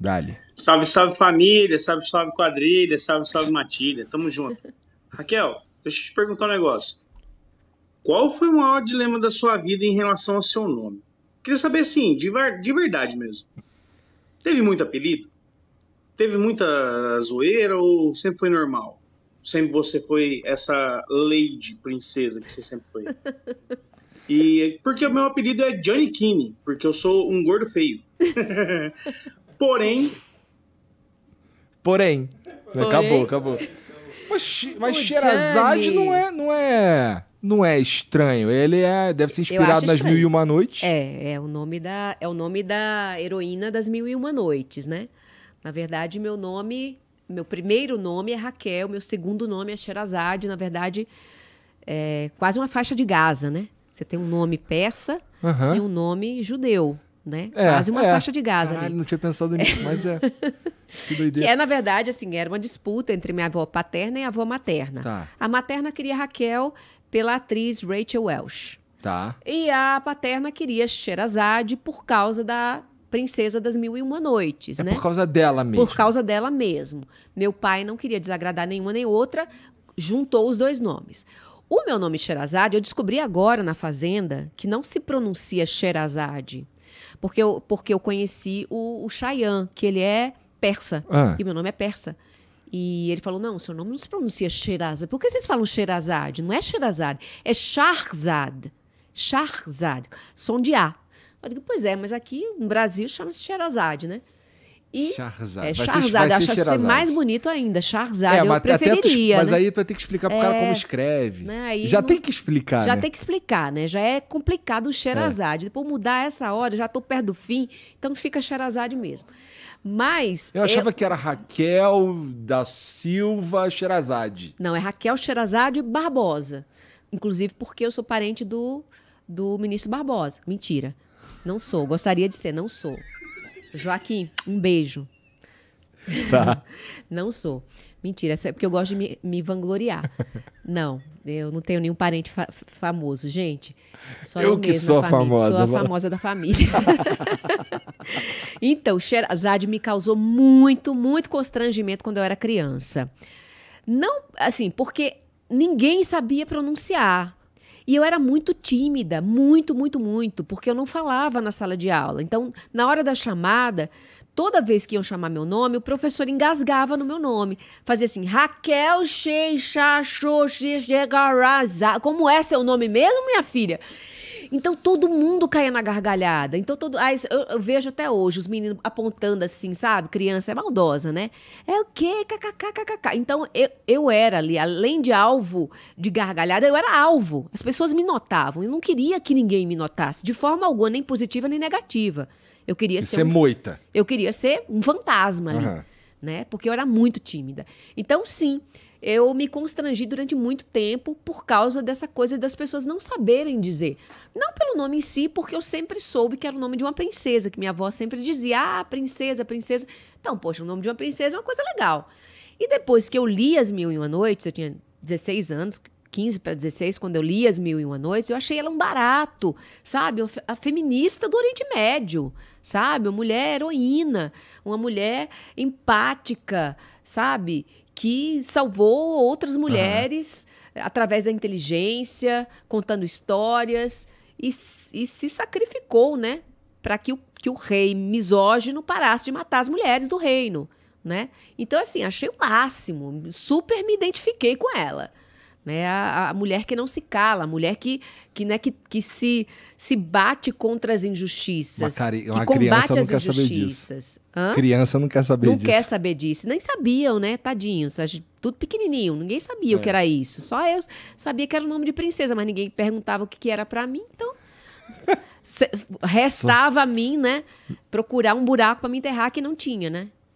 Dali. Salve, salve família, salve, salve quadrilha, salve, salve matilha. Tamo junto. Raquel, deixa eu te perguntar um negócio. Qual foi o maior dilema da sua vida em relação ao seu nome? Queria saber, assim, de, de verdade mesmo. Teve muito apelido? Teve muita zoeira ou sempre foi normal? Sempre você foi essa lady princesa que você sempre foi? E porque o meu apelido é Johnny Kine, porque eu sou um gordo feio. Porém. Porém. Porém. Acabou, acabou. Mas, mas Xerazade não é, não é não é estranho. Ele é, deve ser inspirado nas Mil e Uma Noites. É, é o nome da é o nome da heroína das Mil e Uma Noites, né? Na verdade, meu nome, meu primeiro nome é Raquel, meu segundo nome é Sherazade. Na verdade, é quase uma faixa de Gaza, né? Você tem um nome persa uhum. e um nome judeu né? É, Quase uma é. faixa de gás ali. não tinha pensado é. nisso, mas é. que, que, é, na verdade, assim, era uma disputa entre minha avó paterna e a avó materna. Tá. A materna queria Raquel pela atriz Rachel Welch. Tá. E a paterna queria Sherazade por causa da Princesa das Mil e Uma Noites, é né? Por causa dela mesmo. Por causa dela mesmo. Meu pai não queria desagradar nenhuma nem outra, juntou os dois nomes. O meu nome Sherazade, eu descobri agora na Fazenda que não se pronuncia Sherazade. Porque eu, porque eu conheci o, o Chayan, que ele é persa. Ah. E meu nome é persa. E ele falou: não, seu nome não se pronuncia Sherazade. Por que vocês falam Sherazade? Não é Sherazade, é Charzade Charzade som de A. Eu digo, pois é, mas aqui no Brasil chama-se Sherazade, né? e Charzada. É, Charzada, eu acho assim mais bonito ainda. Charzada, é, eu preferiria. Tu, mas né? aí tu vai ter que explicar pro é, cara como é. escreve. Né? já não, tem que explicar. Já né? tem que explicar, né? Já é complicado o Xerazade. É. Depois mudar essa hora, já tô perto do fim, então fica Xerazade mesmo. Mas. Eu achava eu... que era Raquel da Silva Xerazade. Não, é Raquel Xerazade Barbosa. Inclusive porque eu sou parente do, do ministro Barbosa. Mentira. Não sou. Gostaria de ser, não sou. Joaquim, um beijo. Tá. não sou. Mentira, é porque eu gosto de me, me vangloriar. não, eu não tenho nenhum parente fa famoso, gente. Só eu, eu que mesma, sou a famosa. Sou a famosa da família. então, Sherazade me causou muito, muito constrangimento quando eu era criança. Não, assim, porque ninguém sabia pronunciar. E eu era muito tímida, muito, muito, muito, porque eu não falava na sala de aula. Então, na hora da chamada, toda vez que iam chamar meu nome, o professor engasgava no meu nome. Fazia assim: Raquel Cheixachô Chegaraza. Como é seu nome mesmo, minha filha? Então todo mundo caía na gargalhada. Então todo. Ah, isso, eu, eu, vejo até hoje os meninos apontando assim, sabe? Criança é maldosa, né? É o quê? KKKKK. Então eu, eu era ali, além de alvo de gargalhada, eu era alvo. As pessoas me notavam. Eu não queria que ninguém me notasse, de forma alguma, nem positiva nem negativa. Eu queria ser. Ser um, moita. Eu queria ser um fantasma ali. Uhum. Né? Porque eu era muito tímida. Então, sim eu me constrangi durante muito tempo por causa dessa coisa das pessoas não saberem dizer. Não pelo nome em si, porque eu sempre soube que era o nome de uma princesa, que minha avó sempre dizia: ah, princesa, princesa. Então, poxa, o nome de uma princesa é uma coisa legal. E depois que eu li As Mil e Uma Noites, eu tinha 16 anos, 15 para 16, quando eu li As Mil e Uma Noites, eu achei ela um barato, sabe? A feminista do Oriente Médio, sabe? Uma mulher heroína, uma mulher empática, sabe? que salvou outras mulheres uhum. através da inteligência, contando histórias e, e se sacrificou, né, para que o, que o rei misógino parasse de matar as mulheres do reino, né? Então assim, achei o máximo, super me identifiquei com ela. Né? A, a, mulher que não se cala, a mulher que, que, né, que, que se, se bate contra as injustiças. Uma, cari... uma que combate as injustiças. Criança não quer saber não disso. Não quer saber disso. Nem sabiam, né? Tadinhos. Tudo pequenininho. Ninguém sabia é. o que é. era isso. Só eu sabia que era o nome de princesa, mas ninguém perguntava o que, que era para mim. Então, restava a mim, né? Procurar um buraco para me enterrar que não tinha, né?